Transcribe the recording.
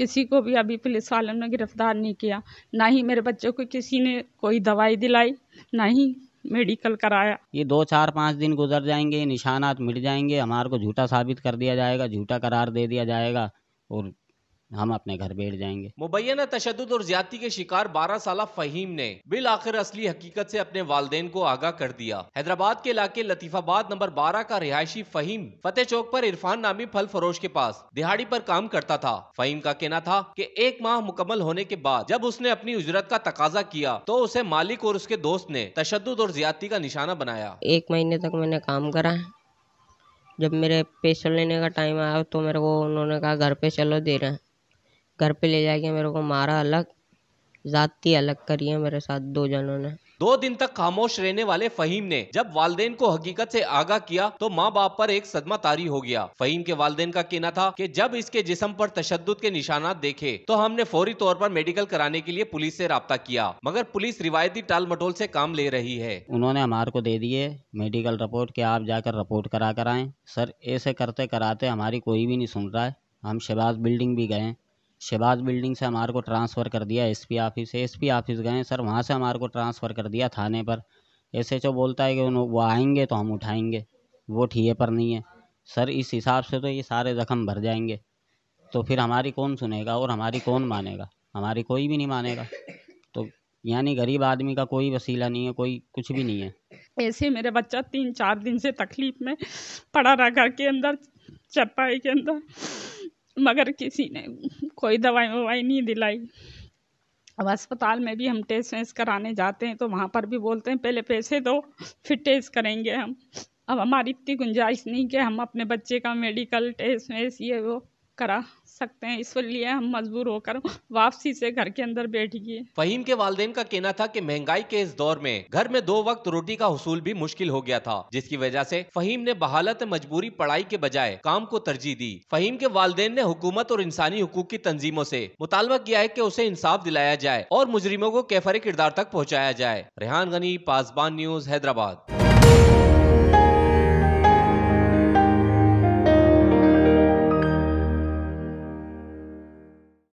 किसी को भी अभी पुलिस वालों ने गिरफ़्तार नहीं किया ना ही मेरे बच्चों को किसी ने कोई दवाई दिलाई ना ही मेडिकल कराया ये दो चार पाँच दिन गुजर जाएंगे निशानात मिट जाएंगे हमारे को झूठा साबित कर दिया जाएगा झूठा करार दे दिया जाएगा और हम अपने घर बैठ जाएंगे मुबैना तशद और ज्यादा के शिकार बारह साल फहीम ने बिल आखिर असली हकीकत से अपने वाले को आगाह कर दिया हैदराबाद के इलाके लतीफाबाद नंबर बारह का रिहायशी फहीम फतेह चौक पर इरफान नामी फल फरोश के पास दिहाड़ी पर काम करता था फहीम का कहना था कि एक माह मुकम्मल होने के बाद जब उसने अपनी उजरत का तकाजा किया तो उसे मालिक और उसके दोस्त ने तशद और ज्यादा का निशाना बनाया एक महीने तक मैंने काम करा जब मेरे पैसे लेने का टाइम आया तो मेरे को उन्होंने कहा घर पे चलो दे रहे हैं घर पे ले जाके मेरे को मारा अलग जाति अलग करी है मेरे साथ दो जनों ने दो दिन तक खामोश रहने वाले फहीम ने जब वालदेन को हकीकत से आगाह किया तो माँ बाप पर एक सदमा तारी हो गया फहीम के वालदेन का कहना था कि जब इसके जिस्म पर तशद के निशाना देखे तो हमने फौरी तौर पर मेडिकल कराने के लिए पुलिस से रबता किया मगर पुलिस रिवायती टाल मटोल से काम ले रही है उन्होंने हमारे को दे दिए मेडिकल रिपोर्ट के आप जाकर रिपोर्ट करा कर आए सर ऐसे करते कराते हमारी कोई भी नहीं सुन रहा है हम शहबाज बिल्डिंग भी गए शहबाज बिल्डिंग से हमारे को ट्रांसफ़र कर दिया S P office S P office गए सर वहाँ से हमारे को ट्रांसफ़र कर दिया थाने पर एस एच ओ बोलता है कि उन वो आएंगे तो हम उठाएंगे वो ठीए पर नहीं है सर इस हिसाब से तो ये सारे ज़ख्म भर जाएंगे तो फिर हमारी कौन सुनेगा और हमारी कौन मानेगा हमारी कोई भी नहीं मानेगा तो यानी गरीब आदमी का कोई वसीला नहीं है कोई कुछ भी नहीं है ऐसे मेरा बच्चा तीन चार दिन से तकलीफ में पड़ा रहा घर के अंदर चपाई के अंदर मगर किसी ने कोई दवाई ववाई नहीं दिलाई अब अस्पताल में भी हम टेस्ट वेस्ट कराने जाते हैं तो वहाँ पर भी बोलते हैं पहले पैसे दो फिर टेस्ट करेंगे हम अब हमारी इतनी गुंजाइश नहीं कि हम अपने बच्चे का मेडिकल टेस्ट वेस्ट ये वो करा सकते हैं इसलिए हम मजबूर होकर वापसी से घर के अंदर बैठ गए फहीम के वालदेन का कहना था कि महंगाई के इस दौर में घर में दो वक्त रोटी का हसूल भी मुश्किल हो गया था जिसकी वजह से फहीम ने बहालत मजबूरी पढ़ाई के बजाय काम को तरजीह दी फहीम के वालदेन ने हुकूमत और इंसानी हकूक की तंजीमों से मुतालबा किया है की उसे इंसाफ दिलाया जाए और मुजरिमों को कैफर किरदार तक पहुँचाया जाए रेहान गनी पासबान न्यूज हैदराबाद